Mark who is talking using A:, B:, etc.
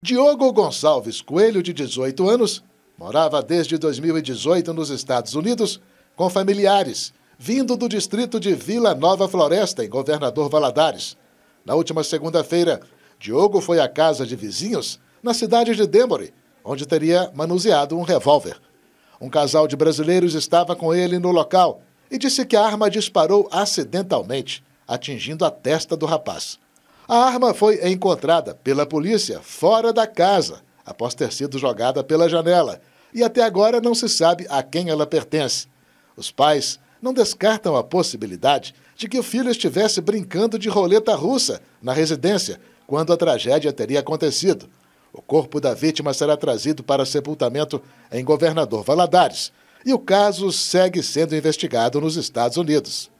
A: Diogo Gonçalves Coelho, de 18 anos, morava desde 2018 nos Estados Unidos com familiares, vindo do distrito de Vila Nova Floresta, em Governador Valadares. Na última segunda-feira, Diogo foi à casa de vizinhos na cidade de Demore, onde teria manuseado um revólver. Um casal de brasileiros estava com ele no local e disse que a arma disparou acidentalmente, atingindo a testa do rapaz. A arma foi encontrada pela polícia fora da casa, após ter sido jogada pela janela, e até agora não se sabe a quem ela pertence. Os pais não descartam a possibilidade de que o filho estivesse brincando de roleta russa na residência quando a tragédia teria acontecido. O corpo da vítima será trazido para sepultamento em Governador Valadares e o caso segue sendo investigado nos Estados Unidos.